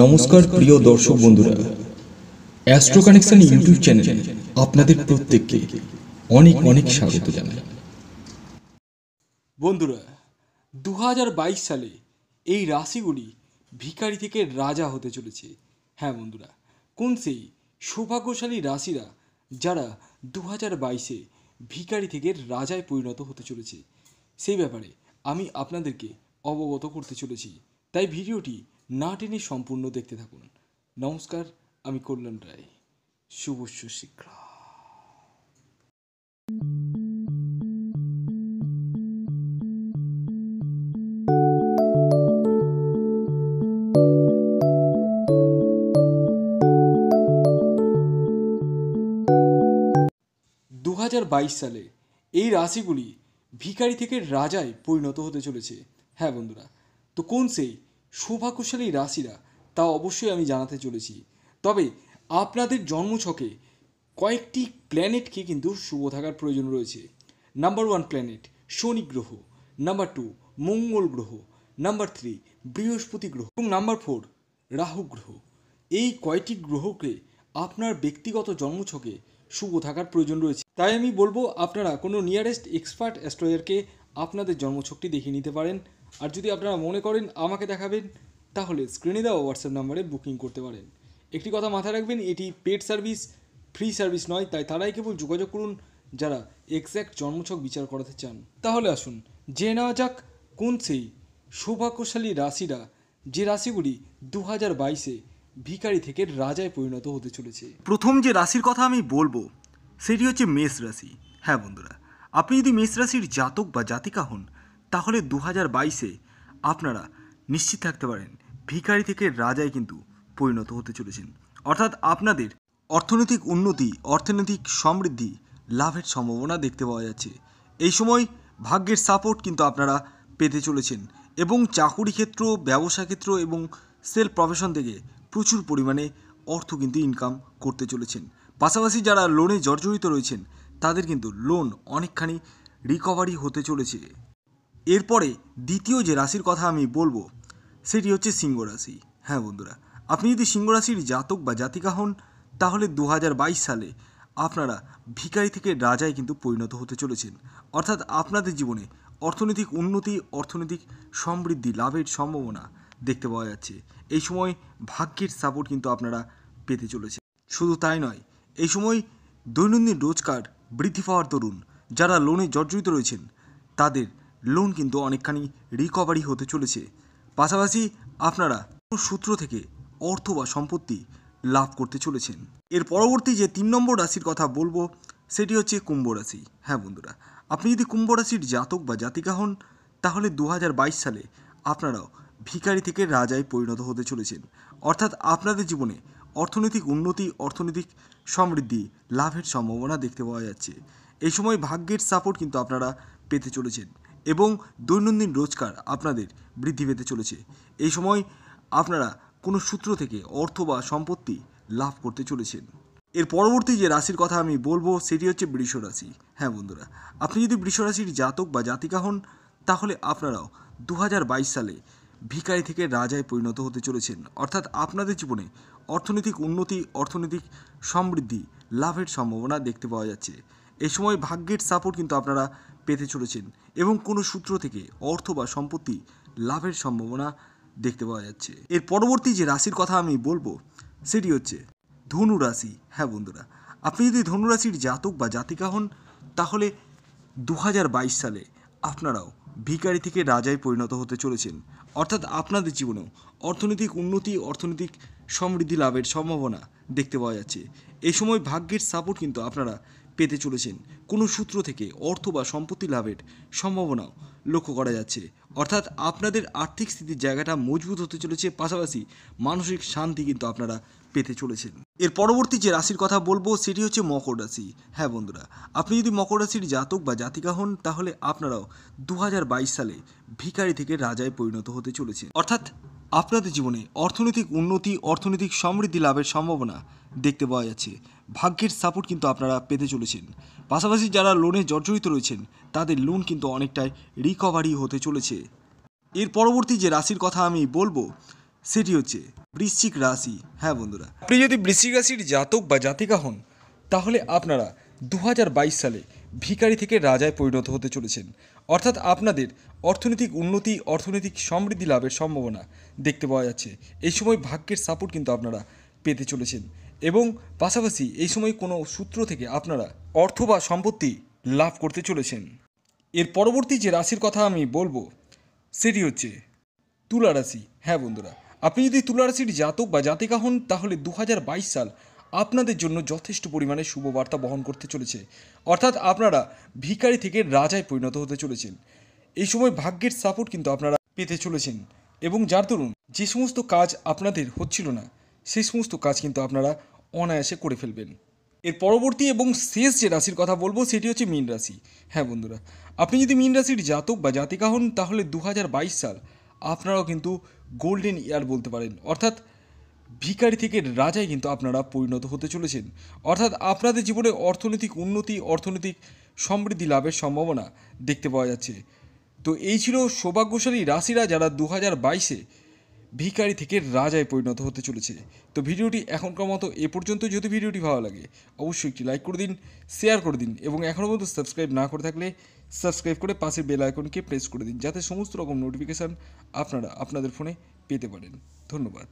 নমস্কার প্রিয় দর্শক বন্ধুরা অ্যাস্ট্রো কানেকশন ইউটিউব চ্যানেলে আপনাদের প্রত্যেককে অনেক অনেক স্বাগত জানাই বন্ধুরা দু সালে এই রাশিগুলি ভিকারি থেকে রাজা হতে চলেছে হ্যাঁ বন্ধুরা কোন সেই সৌভাগ্যশালী রাশিরা যারা দু হাজার বাইশে ভিকারি থেকে রাজায় পরিণত হতে চলেছে সেই ব্যাপারে আমি আপনাদেরকে অবগত করতে চলেছি তাই ভিডিওটি নাটিনি সম্পূর্ণ দেখতে থাকুন নমস্কার আমি কল্যাণ রায় শুভ সুশিক্ষা দু সালে এই রাশিগুলি ভিকারি থেকে রাজায় পরিণত হতে চলেছে হ্যাঁ বন্ধুরা তো কোন সেই সৌভাগ্যশালী রাশিরা তা অবশ্যই আমি জানাতে চলেছি তবে আপনাদের জন্মছকে কয়েকটি প্ল্যানেটকে কিন্তু শুভ থাকার প্রয়োজন রয়েছে নাম্বার ওয়ান প্ল্যানেট শনি গ্রহ নাম্বার টু মঙ্গল গ্রহ নাম্বার থ্রি বৃহস্পতি গ্রহ এবং নাম্বার ফোর রাহু গ্রহ এই কয়টি গ্রহকে আপনার ব্যক্তিগত জন্মছকে শুভ থাকার প্রয়োজন রয়েছে তাই আমি বলবো আপনারা কোনো নিয়ারেস্ট এক্সপার্ট অ্যাস্ট্রোয়ারকে আপনাদের জন্মছকটি দেখিয়ে নিতে পারেন আর যদি আপনারা মনে করেন আমাকে দেখাবেন তাহলে স্ক্রিনে দেওয়া হোয়াটসঅ্যাপ নাম্বারে বুকিং করতে পারেন একটি কথা মাথায় রাখবেন এটি পেড সার্ভিস ফ্রি সার্ভিস নয় তাই তারাই কেবল যোগাযোগ করুন যারা এক্স্যাক্ট জন্মছক বিচার করাতে চান তাহলে আসুন জেনে নেওয়া যাক কোন সেই সৌভাগ্যশালী রাশিরা যে রাশিগুলি দু হাজার বাইশে ভিকারি থেকে রাজায় পরিণত হতে চলেছে প্রথম যে রাশির কথা আমি বলবো সেটি হচ্ছে মেষ রাশি হ্যাঁ বন্ধুরা আপনি যদি মেষ রাশির জাতক বা জাতিকা হন তাহলে দু হাজার বাইশে আপনারা নিশ্চিত থাকতে পারেন ভিখারি থেকে রাজায় কিন্তু পরিণত হতে চলেছেন অর্থাৎ আপনাদের অর্থনৈতিক উন্নতি অর্থনৈতিক সমৃদ্ধি লাভের সম্ভাবনা দেখতে পাওয়া যাচ্ছে এই সময় ভাগ্যের সাপোর্ট কিন্তু আপনারা পেতে চলেছেন এবং চাকুরি ক্ষেত্র ব্যবসা ক্ষেত্র এবং সেল প্রফেশন থেকে প্রচুর পরিমাণে অর্থ কিন্তু ইনকাম করতে চলেছেন পাশাপাশি যারা লোনে জর্জরিত রয়েছেন তাদের কিন্তু লোন অনেকখানি রিকভারি হতে চলেছে এরপরে দ্বিতীয় যে রাশির কথা আমি বলবো সেটি হচ্ছে সিংহ রাশি হ্যাঁ বন্ধুরা আপনি যদি সিংহ রাশির জাতক বা জাতিকা হন তাহলে দু সালে আপনারা ভিকারি থেকে রাজায় কিন্তু পরিণত হতে চলেছেন অর্থাৎ আপনাদের জীবনে অর্থনৈতিক উন্নতি অর্থনৈতিক সমৃদ্ধি লাভের সম্ভাবনা দেখতে পাওয়া যাচ্ছে এই সময় ভাগ্যের সাপোর্ট কিন্তু আপনারা পেতে চলেছে শুধু তাই নয় এই সময় দৈনন্দিন রোজগার বৃদ্ধি পাওয়ার তরুণ যারা লোনে জর্জরিত রয়েছেন তাদের লোন কিন্তু অনেকখানি রিকভারি হতে চলেছে পাশাপাশি আপনারা কোনো সূত্র থেকে অর্থ বা সম্পত্তি লাভ করতে চলেছেন এর পরবর্তী যে তিন নম্বর রাশির কথা বলবো সেটি হচ্ছে কুম্ভ রাশি হ্যাঁ বন্ধুরা আপনি যদি কুম্ভ রাশির জাতক বা জাতিকা হন তাহলে দু সালে আপনারাও ভিকারি থেকে রাজায় পরিণত হতে চলেছেন অর্থাৎ আপনাদের জীবনে অর্থনৈতিক উন্নতি অর্থনৈতিক সমৃদ্ধি লাভের সম্ভাবনা দেখতে পাওয়া যাচ্ছে এই সময় ভাগ্যের সাপোর্ট কিন্তু আপনারা পেতে চলেছেন এবং দৈনন্দিন রোজগার আপনাদের বৃদ্ধি পেতে চলেছে এই সময় আপনারা কোনো সূত্র থেকে অর্থ বা সম্পত্তি লাভ করতে চলেছেন এর পরবর্তী যে রাশির কথা আমি বলবো সেটি হচ্ছে বৃষ রাশি হ্যাঁ বন্ধুরা আপনি যদি বৃষ রাশির জাতক বা জাতিকা হন তাহলে আপনারাও দু সালে ভিকারি থেকে রাজায় পরিণত হতে চলেছেন অর্থাৎ আপনাদের জীবনে অর্থনৈতিক উন্নতি অর্থনৈতিক সমৃদ্ধি লাভের সম্ভাবনা দেখতে পাওয়া যাচ্ছে এ সময় ভাগ্যের সাপোর্ট কিন্তু আপনারা পেতে চলেছেন এবং কোনো সূত্র থেকে অর্থ বা সম্পত্তি লাভের সম্ভাবনা দেখতে পাওয়া যাচ্ছে এর পরবর্তী যে রাশির কথা আমি বলবো সেটি হচ্ছে ধনু রাশি হ্যাঁ বন্ধুরা আপনি যদি ধনুরাশির জাতক বা জাতিকা হন তাহলে দু সালে আপনারাও ভিকারি থেকে রাজায় পরিণত হতে চলেছেন অর্থাৎ আপনাদের জীবনেও অর্থনৈতিক উন্নতি অর্থনৈতিক সমৃদ্ধি লাভের সম্ভাবনা দেখতে পাওয়া যাচ্ছে এই সময় ভাগ্যের সাপোর্ট কিন্তু আপনারা পেতে চলেছেন কোনো সূত্র থেকে অর্থ বা সম্পত্তি লাভের সম্ভাবনাও লক্ষ্য করা যাচ্ছে অর্থাৎ আপনাদের আর্থিক স্থিতির জায়গাটা মজবুত হতে চলেছে পাশাপাশি মানসিক শান্তি কিন্তু আপনারা পেতে চলেছেন এর পরবর্তী যে রাশির কথা বলবো সেটি হচ্ছে মকর রাশি হ্যাঁ বন্ধুরা আপনি যদি মকর রাশির জাতক বা জাতিকা হন তাহলে আপনারাও দু সালে ভিকারি থেকে রাজায় পরিণত হতে চলেছেন অর্থাৎ আপনাদের জীবনে অর্থনৈতিক উন্নতি অর্থনৈতিক সমৃদ্ধি লাভের সম্ভাবনা দেখতে পাওয়া যাচ্ছে ভাগ্যের সাপোর্ট কিন্তু আপনারা পেতে চলেছেন পাশাপাশি যারা লোনে জর্জরিত রয়েছেন তাদের লোন কিন্তু অনেকটাই রিকভারি হতে চলেছে এর পরবর্তী যে রাশির কথা আমি বলবো সেটি হচ্ছে বৃশ্চিক রাশি হ্যাঁ বন্ধুরা আপনি যদি বৃশ্চিক রাশির জাতক বা জাতিকা হন তাহলে আপনারা দু সালে ভিকারি থেকে রাজায় পরিণত হতে চলেছেন অর্থাৎ আপনাদের অর্থনৈতিক উন্নতি অর্থনৈতিক সমৃদ্ধি লাভের সম্ভাবনা দেখতে পাওয়া যাচ্ছে এই সময় ভাগ্যের সাপোর্ট কিন্তু আপনারা পেতে চলেছেন এবং পাশাপাশি এই সময় কোনো সূত্র থেকে আপনারা অর্থ বা সম্পত্তি লাভ করতে চলেছেন এর পরবর্তী যে রাশির কথা আমি বলবো সেটি হচ্ছে তুলা রাশি হ্যাঁ বন্ধুরা আপনি যদি তুলারাশির জাতক বা জাতিকা হন তাহলে দু সাল আপনাদের জন্য যথেষ্ট পরিমাণে শুভবার্তা বহন করতে চলেছে অর্থাৎ আপনারা ভিকারি থেকে রাজায় পরিণত হতে চলেছেন এই সময় ভাগ্যের সাপোর্ট কিন্তু আপনারা পেতে চলেছেন এবং যার দরুন যে সমস্ত কাজ আপনাদের হচ্ছিল না সেই সমস্ত কাজ কিন্তু আপনারা অনায়াসে করে ফেলবেন এর পরবর্তী এবং শেষ যে রাশির কথা বলবো সেটি হচ্ছে মীন রাশি হ্যাঁ বন্ধুরা আপনি যদি মীন রাশির জাতক বা জাতিকা হন তাহলে দু সাল আপনারাও কিন্তু গোল্ডেন ইয়ার বলতে পারেন অর্থাৎ ভিকারি থেকে রাজাই কিন্তু আপনারা পরিণত হতে চলেছেন অর্থাৎ আপনাদের জীবনে অর্থনৈতিক উন্নতি অর্থনৈতিক সমৃদ্ধি লাভের সম্ভাবনা দেখতে পাওয়া যাচ্ছে তো এই ছিল সৌভাগ্যশালী রাশিরা যারা দু হাজার বাইশে ভিকারি থেকে রাজায় পরিণত হতে চলেছে তো ভিডিওটি এখনকার মতো এ পর্যন্ত যদি ভিডিওটি ভালো লাগে অবশ্যই একটি লাইক করে দিন শেয়ার করে দিন এবং এখনও পর্যন্ত সাবস্ক্রাইব না করে থাকলে সাবস্ক্রাইব করে পাশের বেল আইকনকে প্রেস করে দিন যাতে সমস্ত রকম নোটিফিকেশান আপনারা আপনাদের ফোনে পেতে পারেন ধন্যবাদ